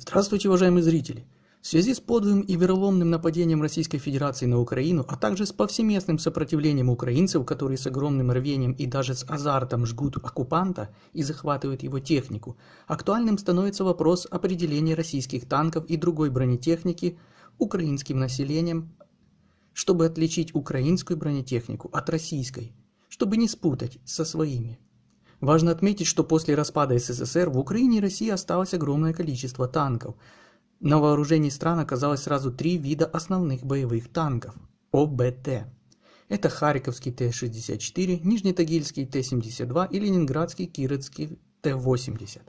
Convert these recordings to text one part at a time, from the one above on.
Здравствуйте, уважаемые зрители! В связи с подлым и вероломным нападением Российской Федерации на Украину, а также с повсеместным сопротивлением украинцев, которые с огромным рвением и даже с азартом жгут оккупанта и захватывают его технику, актуальным становится вопрос определения российских танков и другой бронетехники украинским населением, чтобы отличить украинскую бронетехнику от российской, чтобы не спутать со своими. Важно отметить, что после распада СССР в Украине и России осталось огромное количество танков. На вооружении стран оказалось сразу три вида основных боевых танков – ОБТ. Это Харьковский Т-64, Нижнетагильский Т-72 и Ленинградский Кировский Т-80.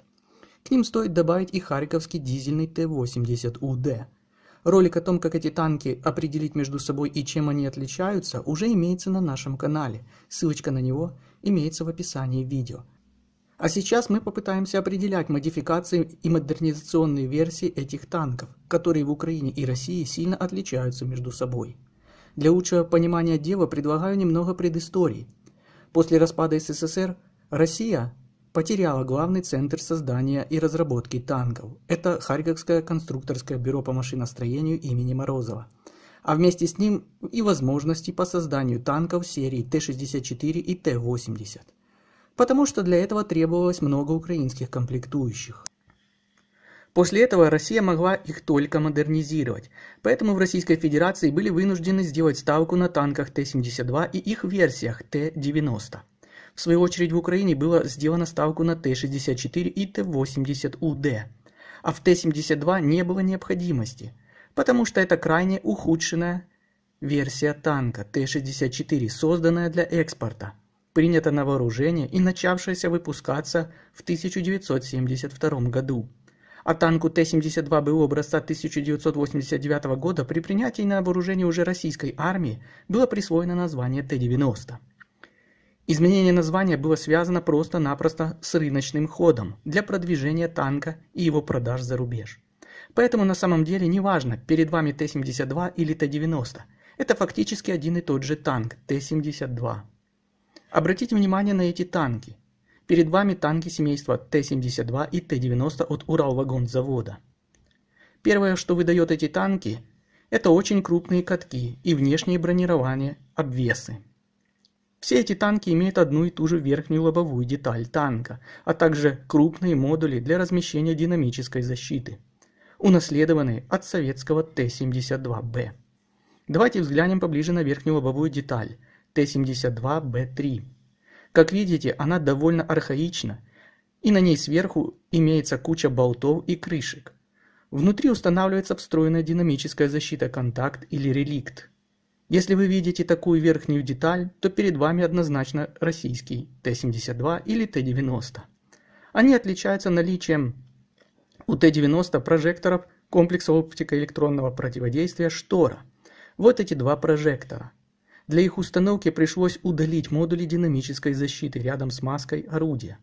К ним стоит добавить и Харьковский дизельный Т-80УД – Ролик о том, как эти танки определить между собой и чем они отличаются, уже имеется на нашем канале. Ссылочка на него имеется в описании видео. А сейчас мы попытаемся определять модификации и модернизационные версии этих танков, которые в Украине и России сильно отличаются между собой. Для лучшего понимания дела предлагаю немного предыстории. После распада СССР Россия потеряла главный центр создания и разработки танков – это Харьковское конструкторское бюро по машиностроению имени Морозова, а вместе с ним и возможности по созданию танков серии Т-64 и Т-80, потому что для этого требовалось много украинских комплектующих. После этого Россия могла их только модернизировать, поэтому в Российской Федерации были вынуждены сделать ставку на танках Т-72 и их версиях Т-90. В свою очередь в Украине было сделано ставку на Т-64 и Т-80УД, а в Т-72 не было необходимости, потому что это крайне ухудшенная версия танка Т-64, созданная для экспорта, принята на вооружение и начавшаяся выпускаться в 1972 году. А танку Т-72 БУ образца 1989 года при принятии на вооружение уже российской армии было присвоено название Т-90. Изменение названия было связано просто-напросто с рыночным ходом для продвижения танка и его продаж за рубеж. Поэтому на самом деле не важно, перед вами Т-72 или Т-90. Это фактически один и тот же танк Т-72. Обратите внимание на эти танки. Перед вами танки семейства Т-72 и Т-90 от Уралвагонзавода. Первое, что выдает эти танки, это очень крупные катки и внешние бронирования, обвесы. Все эти танки имеют одну и ту же верхнюю лобовую деталь танка, а также крупные модули для размещения динамической защиты, унаследованные от советского Т-72Б. Давайте взглянем поближе на верхнюю лобовую деталь Т-72Б3. Как видите, она довольно архаична, и на ней сверху имеется куча болтов и крышек. Внутри устанавливается встроенная динамическая защита контакт или реликт, если вы видите такую верхнюю деталь, то перед вами однозначно российский Т-72 или Т-90. Они отличаются наличием у Т-90 прожекторов комплекса оптико-электронного противодействия «Штора». Вот эти два прожектора. Для их установки пришлось удалить модули динамической защиты рядом с маской орудия.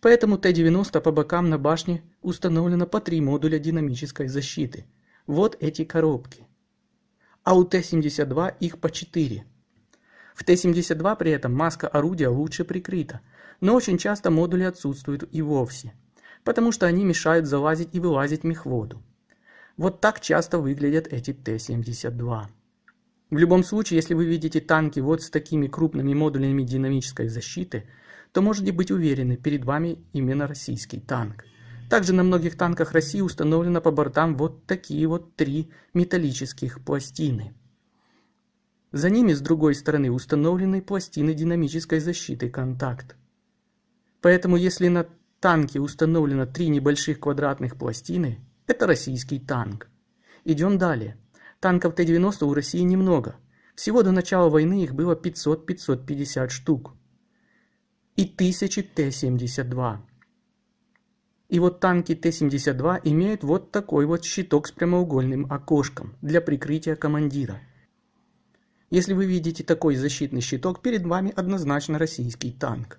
Поэтому Т-90 по бокам на башне установлено по три модуля динамической защиты. Вот эти коробки – а у Т-72 их по 4. В Т-72 при этом маска орудия лучше прикрыта, но очень часто модули отсутствуют и вовсе, потому что они мешают залазить и вылазить мехводу. Вот так часто выглядят эти Т-72. В любом случае, если вы видите танки вот с такими крупными модулями динамической защиты, то можете быть уверены, перед вами именно российский танк. Также на многих танках России установлено по бортам вот такие вот три металлических пластины. За ними с другой стороны установлены пластины динамической защиты «Контакт». Поэтому если на танке установлено три небольших квадратных пластины, это российский танк. Идем далее. Танков Т-90 у России немного. Всего до начала войны их было 500-550 штук. И тысячи Т-72. И вот танки Т-72 имеют вот такой вот щиток с прямоугольным окошком для прикрытия командира. Если вы видите такой защитный щиток, перед вами однозначно российский танк.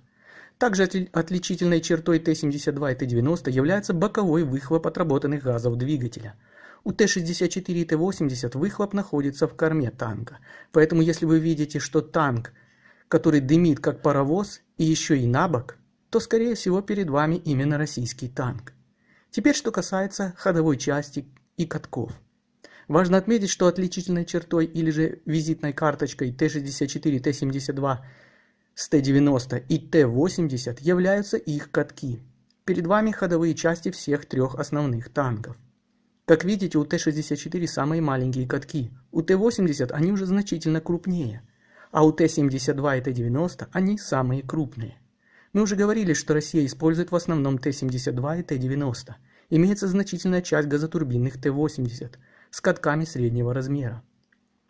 Также отличительной чертой Т-72 и Т-90 является боковой выхлоп отработанных газов двигателя. У Т-64 и Т-80 выхлоп находится в корме танка, поэтому если вы видите, что танк, который дымит как паровоз и еще и на бок – то, скорее всего, перед вами именно российский танк. Теперь, что касается ходовой части и катков. Важно отметить, что отличительной чертой или же визитной карточкой Т-64, Т-72 с Т-90 и Т-80 являются их катки. Перед вами ходовые части всех трех основных танков. Как видите, у Т-64 самые маленькие катки, у Т-80 они уже значительно крупнее, а у Т-72 и Т-90 они самые крупные. Мы уже говорили, что Россия использует в основном Т-72 и Т-90. Имеется значительная часть газотурбинных Т-80 с катками среднего размера.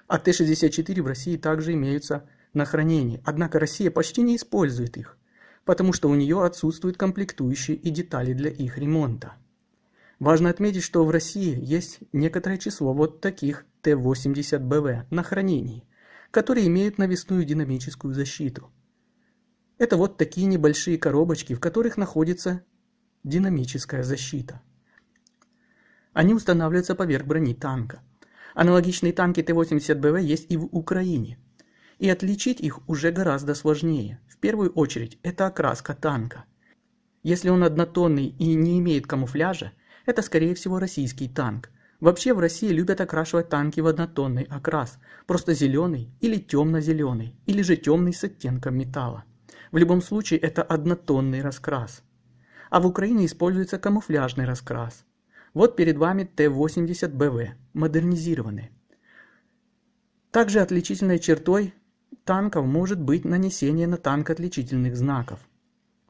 А Т-64 в России также имеются на хранении, однако Россия почти не использует их, потому что у нее отсутствуют комплектующие и детали для их ремонта. Важно отметить, что в России есть некоторое число вот таких Т-80БВ на хранении, которые имеют навесную динамическую защиту – это вот такие небольшие коробочки, в которых находится динамическая защита. Они устанавливаются поверх брони танка. Аналогичные танки Т-80БВ есть и в Украине. И отличить их уже гораздо сложнее. В первую очередь это окраска танка. Если он однотонный и не имеет камуфляжа, это скорее всего российский танк. Вообще в России любят окрашивать танки в однотонный окрас, просто зеленый или темно-зеленый, или же темный с оттенком металла. В любом случае это однотонный раскрас. А в Украине используется камуфляжный раскрас. Вот перед вами Т-80БВ, модернизированный. Также отличительной чертой танков может быть нанесение на танк отличительных знаков.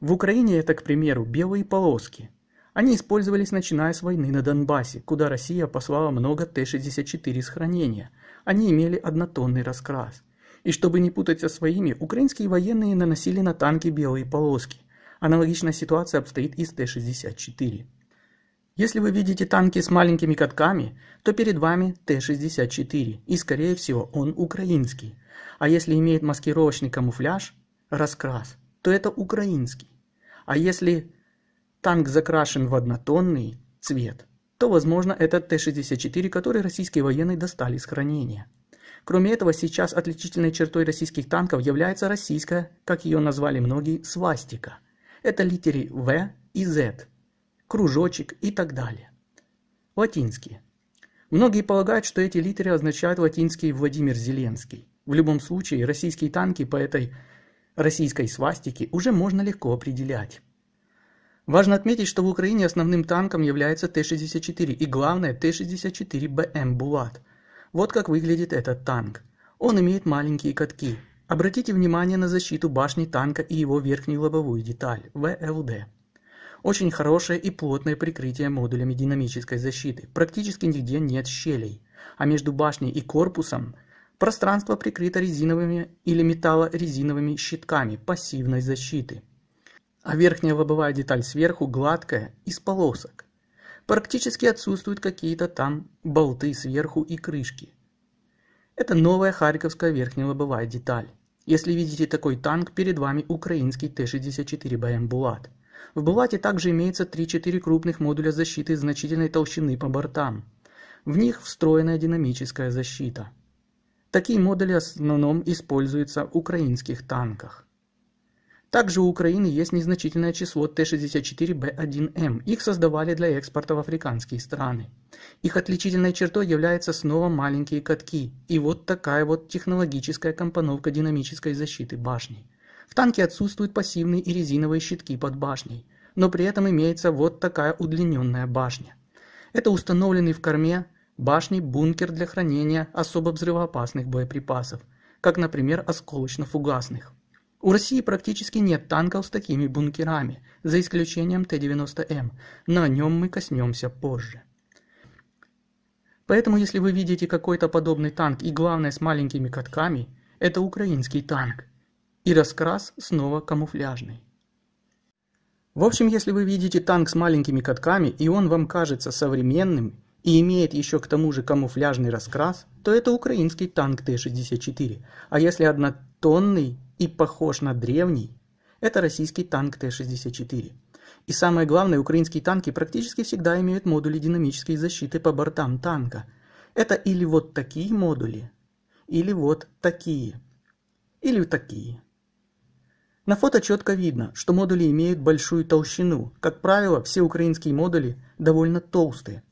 В Украине это, к примеру, белые полоски. Они использовались начиная с войны на Донбассе, куда Россия послала много Т-64 с хранения. Они имели однотонный раскрас. И чтобы не путать со своими, украинские военные наносили на танки белые полоски. Аналогичная ситуация обстоит и с Т-64. Если вы видите танки с маленькими катками, то перед вами Т-64, и скорее всего он украинский. А если имеет маскировочный камуфляж, раскрас, то это украинский. А если танк закрашен в однотонный цвет, то возможно это Т-64, который российские военные достали из хранения. Кроме этого, сейчас отличительной чертой российских танков является российская, как ее назвали многие, свастика. Это литеры В и Z, кружочек и так далее. Латинские. Многие полагают, что эти литеры означают латинский Владимир Зеленский. В любом случае, российские танки по этой российской свастике уже можно легко определять. Важно отметить, что в Украине основным танком является Т-64 и главное Т-64БМ «Булат», вот как выглядит этот танк. Он имеет маленькие катки. Обратите внимание на защиту башни танка и его верхнюю лобовую деталь, ВЛД. Очень хорошее и плотное прикрытие модулями динамической защиты, практически нигде нет щелей, а между башней и корпусом пространство прикрыто резиновыми или металлорезиновыми щитками пассивной защиты. А верхняя лобовая деталь сверху гладкая, из полосок практически отсутствуют какие-то там болты сверху и крышки. Это новая харьковская верхняя верхнелобовая деталь. Если видите такой танк, перед вами украинский Т-64БМ «Булат». В «Булате» также имеется 3-4 крупных модуля защиты значительной толщины по бортам. В них встроенная динамическая защита. Такие модули в основном используются в украинских танках. Также у Украины есть незначительное число Т-64Б1М. Эм. Их создавали для экспорта в африканские страны. Их отличительной чертой являются снова маленькие катки. И вот такая вот технологическая компоновка динамической защиты башни. В танке отсутствуют пассивные и резиновые щитки под башней, но при этом имеется вот такая удлиненная башня. Это установленный в корме башни бункер для хранения особо взрывоопасных боеприпасов, как, например, осколочно-фугасных. У России практически нет танков с такими бункерами, за исключением Т-90М. На нем мы коснемся позже. Поэтому, если вы видите какой-то подобный танк и главное с маленькими катками, это украинский танк. И раскрас снова камуфляжный. В общем, если вы видите танк с маленькими катками и он вам кажется современным и имеет еще к тому же камуфляжный раскрас, то это украинский танк Т-64. А если однотонный и похож на древний, это российский танк Т-64. И самое главное, украинские танки практически всегда имеют модули динамической защиты по бортам танка. Это или вот такие модули, или вот такие, или такие. На фото четко видно, что модули имеют большую толщину. Как правило, все украинские модули довольно толстые.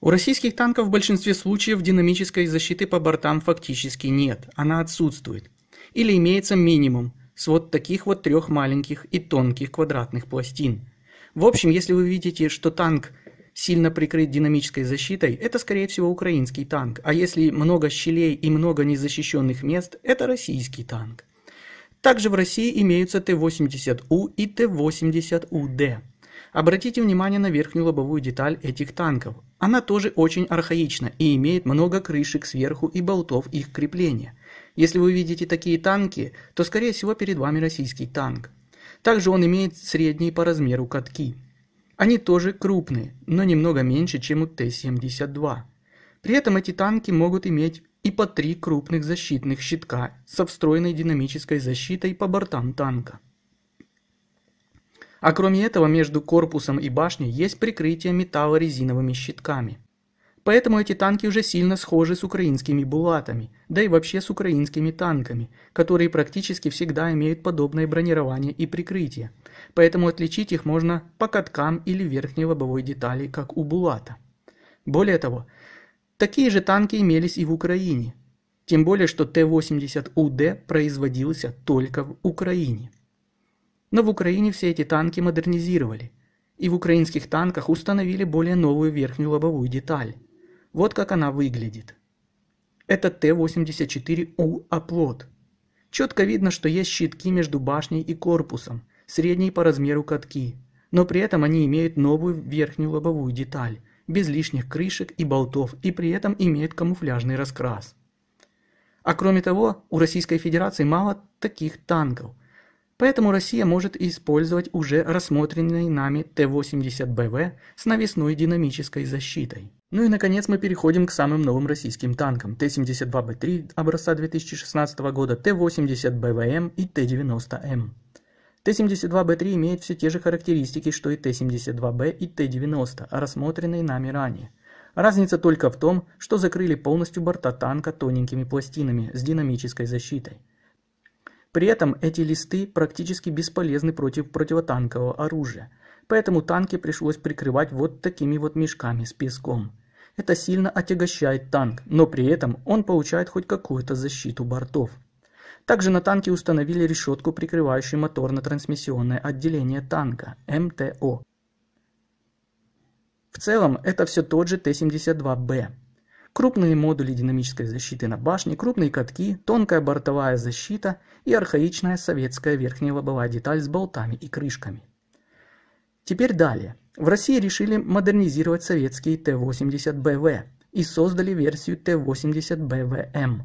У российских танков в большинстве случаев динамической защиты по бортам фактически нет, она отсутствует или имеется минимум с вот таких вот трех маленьких и тонких квадратных пластин. В общем, если вы видите, что танк сильно прикрыт динамической защитой, это скорее всего украинский танк, а если много щелей и много незащищенных мест, это российский танк. Также в России имеются Т-80У и Т-80УД. Обратите внимание на верхнюю лобовую деталь этих танков. Она тоже очень архаична и имеет много крышек сверху и болтов их крепления. Если вы видите такие танки, то скорее всего перед вами российский танк. Также он имеет средние по размеру катки. Они тоже крупные, но немного меньше, чем у Т-72. При этом эти танки могут иметь и по три крупных защитных щитка со встроенной динамической защитой по бортам танка. А кроме этого, между корпусом и башней есть прикрытие металлорезиновыми щитками. Поэтому эти танки уже сильно схожи с украинскими «Булатами», да и вообще с украинскими танками, которые практически всегда имеют подобное бронирование и прикрытие. Поэтому отличить их можно по каткам или верхней лобовой детали, как у «Булата». Более того, такие же танки имелись и в Украине. Тем более, что Т-80УД производился только в Украине. Но в Украине все эти танки модернизировали. И в украинских танках установили более новую верхнюю лобовую деталь. Вот как она выглядит. Это Т-84У оплот. Четко видно, что есть щитки между башней и корпусом, средние по размеру катки, но при этом они имеют новую верхнюю лобовую деталь, без лишних крышек и болтов, и при этом имеют камуфляжный раскрас. А кроме того, у Российской Федерации мало таких танков, Поэтому Россия может использовать уже рассмотренный нами Т-80БВ с навесной динамической защитой. Ну и наконец мы переходим к самым новым российским танкам Т-72Б3 образца 2016 года, Т-80БВМ и Т-90М. Т-72Б3 имеет все те же характеристики, что и Т-72Б и Т-90, рассмотренные нами ранее. Разница только в том, что закрыли полностью борта танка тоненькими пластинами с динамической защитой. При этом эти листы практически бесполезны против противотанкового оружия, поэтому танки пришлось прикрывать вот такими вот мешками с песком. Это сильно отягощает танк, но при этом он получает хоть какую-то защиту бортов. Также на танке установили решетку, прикрывающую моторно-трансмиссионное отделение танка, МТО. В целом, это все тот же Т-72Б, крупные модули динамической защиты на башне, крупные катки, тонкая бортовая защита и архаичная советская верхняя лобовая деталь с болтами и крышками. Теперь далее. В России решили модернизировать советский Т-80БВ и создали версию Т-80БВМ. Эм.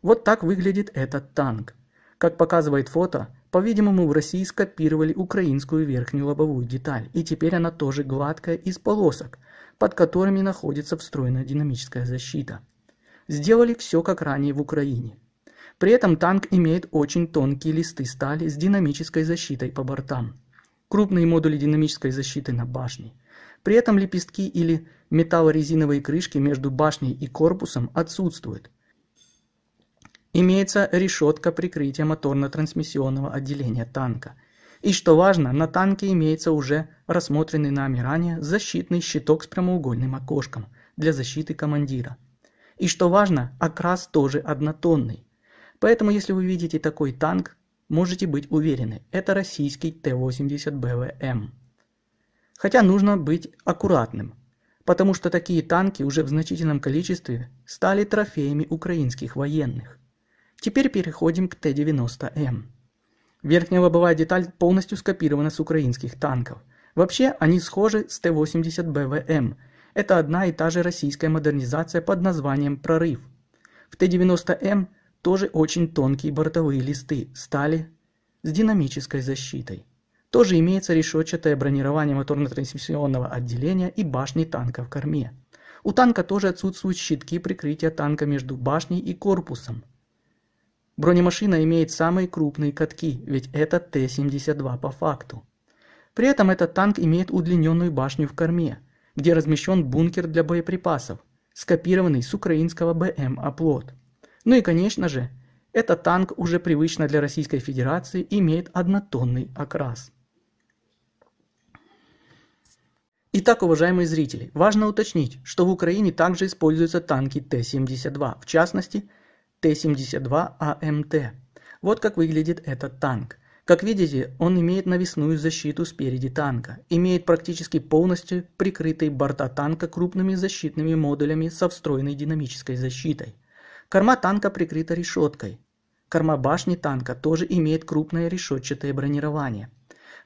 Вот так выглядит этот танк. Как показывает фото, по-видимому, в России скопировали украинскую верхнюю лобовую деталь, и теперь она тоже гладкая из полосок – под которыми находится встроенная динамическая защита. Сделали все как ранее в Украине. При этом танк имеет очень тонкие листы стали с динамической защитой по бортам, крупные модули динамической защиты на башне. При этом лепестки или металлорезиновые крышки между башней и корпусом отсутствуют. Имеется решетка прикрытия моторно-трансмиссионного отделения танка – и что важно, на танке имеется уже рассмотренный нами ранее защитный щиток с прямоугольным окошком для защиты командира. И что важно, окрас тоже однотонный. Поэтому если вы видите такой танк, можете быть уверены, это российский Т-80 БВМ. Эм. Хотя нужно быть аккуратным, потому что такие танки уже в значительном количестве стали трофеями украинских военных. Теперь переходим к Т-90М. Верхняя лобовая деталь полностью скопирована с украинских танков. Вообще, они схожи с Т-80 БВМ. Эм. Это одна и та же российская модернизация под названием «Прорыв». В Т-90М эм тоже очень тонкие бортовые листы стали с динамической защитой. Тоже имеется решетчатое бронирование моторно-трансмиссионного отделения и башни танка в корме. У танка тоже отсутствуют щитки прикрытия танка между башней и корпусом. Бронемашина имеет самые крупные катки, ведь это Т-72 по факту. При этом этот танк имеет удлиненную башню в корме, где размещен бункер для боеприпасов, скопированный с украинского БМ «Оплот». Ну и конечно же, этот танк уже привычно для Российской Федерации имеет однотонный окрас. Итак, уважаемые зрители, важно уточнить, что в Украине также используются танки Т-72, в частности, Т-72АМТ. А вот как выглядит этот танк. Как видите, он имеет навесную защиту спереди танка, имеет практически полностью прикрытые борта танка крупными защитными модулями со встроенной динамической защитой. Корма танка прикрыта решеткой. Корма башни танка тоже имеет крупное решетчатое бронирование.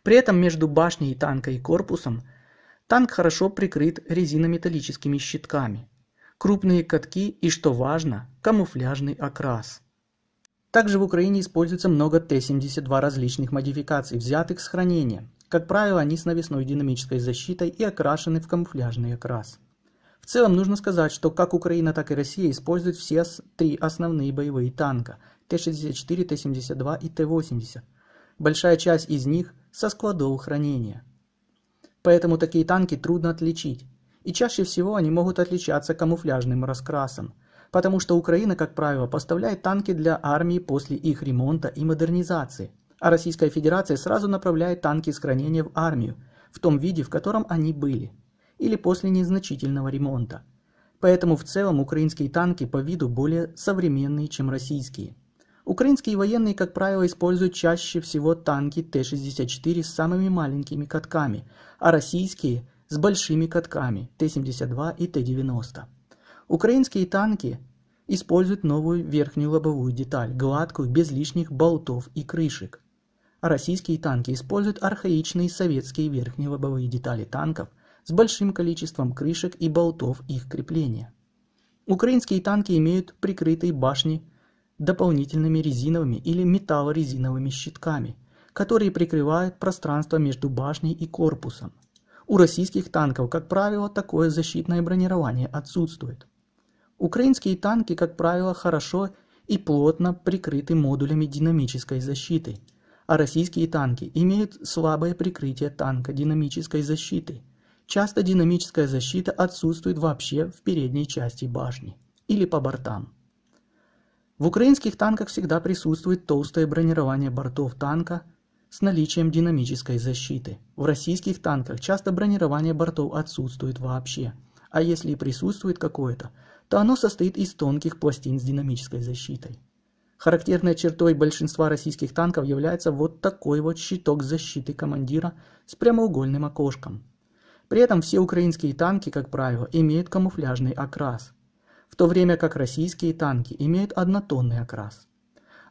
При этом между башней танка и корпусом танк хорошо прикрыт резинометаллическими щитками – крупные катки и, что важно, камуфляжный окрас. Также в Украине используется много Т-72 различных модификаций, взятых с хранения. Как правило, они с навесной динамической защитой и окрашены в камуфляжный окрас. В целом нужно сказать, что как Украина, так и Россия используют все три основные боевые танка – Т-64, Т-72 и Т-80. Большая часть из них со складов хранения. Поэтому такие танки трудно отличить и чаще всего они могут отличаться камуфляжным раскрасом, потому что Украина, как правило, поставляет танки для армии после их ремонта и модернизации, а Российская Федерация сразу направляет танки с хранения в армию в том виде, в котором они были, или после незначительного ремонта. Поэтому в целом украинские танки по виду более современные, чем российские. Украинские военные, как правило, используют чаще всего танки Т-64 с самыми маленькими катками, а российские с большими катками Т-72 и Т-90. Украинские танки используют новую верхнюю лобовую деталь, гладкую, без лишних болтов и крышек. А российские танки используют архаичные советские верхние лобовые детали танков с большим количеством крышек и болтов их крепления. Украинские танки имеют прикрытые башни дополнительными резиновыми или металлорезиновыми щитками, которые прикрывают пространство между башней и корпусом. У российских танков, как правило, такое защитное бронирование отсутствует. Украинские танки, как правило, хорошо и плотно прикрыты модулями динамической защиты, а российские танки имеют слабое прикрытие танка динамической защиты. Часто динамическая защита отсутствует вообще в передней части башни или по бортам. В украинских танках всегда присутствует толстое бронирование бортов танка – с наличием динамической защиты. В российских танках часто бронирование бортов отсутствует вообще, а если и присутствует какое-то, то оно состоит из тонких пластин с динамической защитой. Характерной чертой большинства российских танков является вот такой вот щиток защиты командира с прямоугольным окошком. При этом все украинские танки, как правило, имеют камуфляжный окрас, в то время как российские танки имеют однотонный окрас.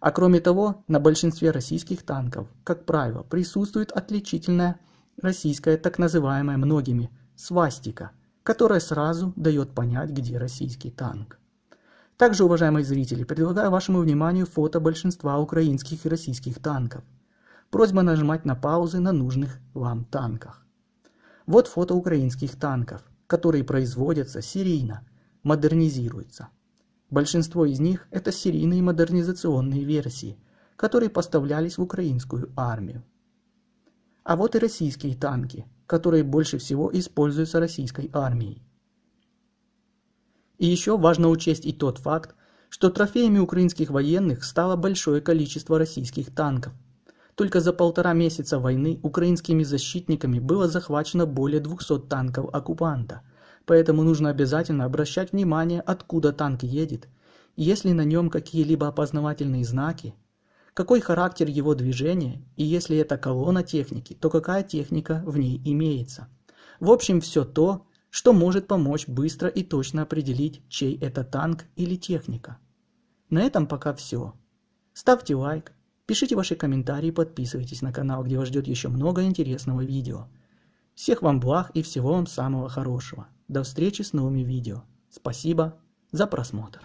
А кроме того, на большинстве российских танков, как правило, присутствует отличительная российская так называемая многими свастика, которая сразу дает понять, где российский танк. Также, уважаемые зрители, предлагаю вашему вниманию фото большинства украинских и российских танков. Просьба нажимать на паузы на нужных вам танках. Вот фото украинских танков, которые производятся серийно, модернизируются. Большинство из них – это серийные модернизационные версии, которые поставлялись в украинскую армию. А вот и российские танки, которые больше всего используются российской армией. И еще важно учесть и тот факт, что трофеями украинских военных стало большое количество российских танков. Только за полтора месяца войны украинскими защитниками было захвачено более 200 танков оккупанта – Поэтому нужно обязательно обращать внимание, откуда танк едет, есть ли на нем какие-либо опознавательные знаки, какой характер его движения, и если это колонна техники, то какая техника в ней имеется. В общем, все то, что может помочь быстро и точно определить, чей это танк или техника. На этом пока все. Ставьте лайк, пишите ваши комментарии, подписывайтесь на канал, где вас ждет еще много интересного видео. Всех вам благ и всего вам самого хорошего. До встречи с новыми видео. Спасибо за просмотр.